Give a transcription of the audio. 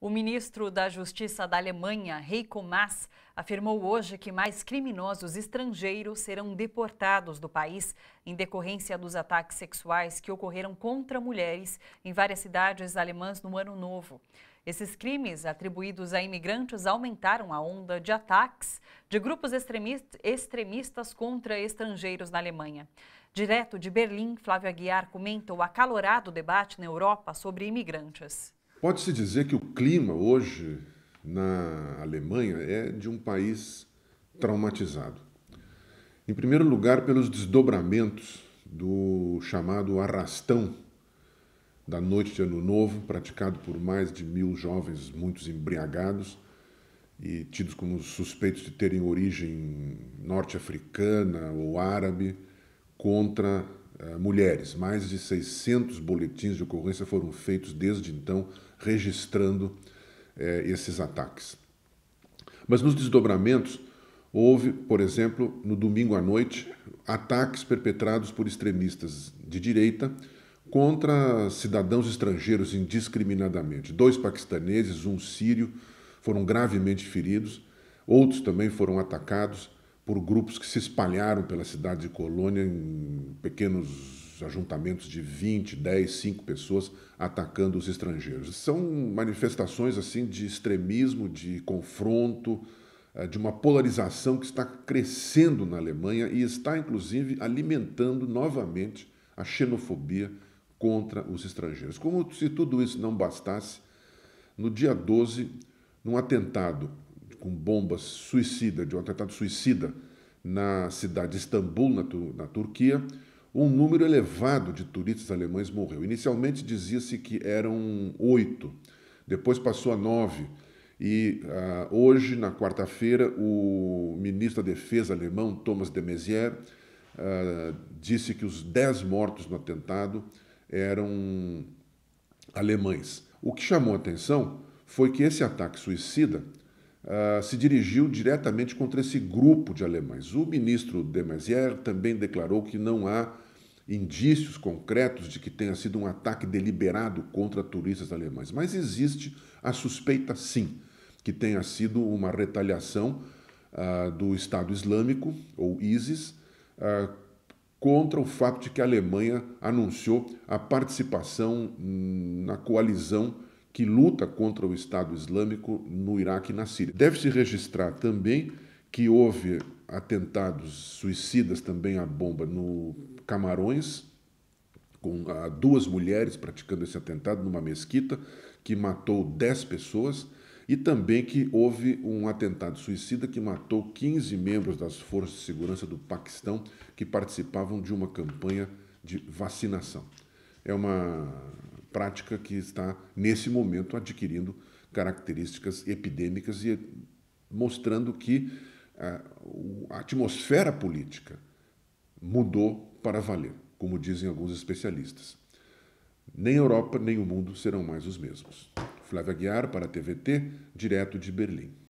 O ministro da Justiça da Alemanha, Heiko Maas, afirmou hoje que mais criminosos estrangeiros serão deportados do país em decorrência dos ataques sexuais que ocorreram contra mulheres em várias cidades alemãs no ano novo. Esses crimes atribuídos a imigrantes aumentaram a onda de ataques de grupos extremistas contra estrangeiros na Alemanha. Direto de Berlim, Flávio Aguiar comenta o acalorado debate na Europa sobre imigrantes. Pode-se dizer que o clima hoje na Alemanha é de um país traumatizado. Em primeiro lugar, pelos desdobramentos do chamado arrastão da noite de Ano Novo, praticado por mais de mil jovens, muitos embriagados e tidos como suspeitos de terem origem norte-africana ou árabe, contra eh, mulheres. Mais de 600 boletins de ocorrência foram feitos desde então, registrando eh, esses ataques. Mas nos desdobramentos, houve, por exemplo, no domingo à noite, ataques perpetrados por extremistas de direita contra cidadãos estrangeiros indiscriminadamente. Dois paquistaneses, um sírio, foram gravemente feridos, outros também foram atacados por grupos que se espalharam pela cidade de Colônia em pequenos ajuntamentos de 20, 10, 5 pessoas atacando os estrangeiros. São manifestações assim de extremismo, de confronto, eh, de uma polarização que está crescendo na Alemanha e está inclusive alimentando novamente a xenofobia contra os estrangeiros. Como se tudo isso não bastasse, no dia 12, num atentado com bombas suicida, de um atentado suicida na cidade de Istambul, na, na Turquia, um número elevado de turistas alemães morreu. Inicialmente dizia-se que eram oito, depois passou a nove. E uh, hoje, na quarta-feira, o ministro da Defesa alemão, Thomas de Maizière, uh, disse que os dez mortos no atentado eram alemães. O que chamou atenção foi que esse ataque suicida ah, se dirigiu diretamente contra esse grupo de alemães. O ministro de Maizière também declarou que não há indícios concretos de que tenha sido um ataque deliberado contra turistas alemães, mas existe a suspeita, sim, que tenha sido uma retaliação uh, do Estado Islâmico, ou ISIS, uh, contra o fato de que a Alemanha anunciou a participação hum, na coalizão que luta contra o Estado Islâmico no Iraque e na Síria. Deve-se registrar também que houve atentados suicidas também à bomba no Camarões, com ah, duas mulheres praticando esse atentado numa mesquita que matou 10 pessoas e também que houve um atentado suicida que matou 15 membros das forças de segurança do Paquistão que participavam de uma campanha de vacinação. É uma prática que está, nesse momento, adquirindo características epidêmicas e mostrando que ah, a atmosfera política mudou para valer, como dizem alguns especialistas. Nem a Europa, nem o mundo serão mais os mesmos. Flávia Guiar para a TVT, direto de Berlim.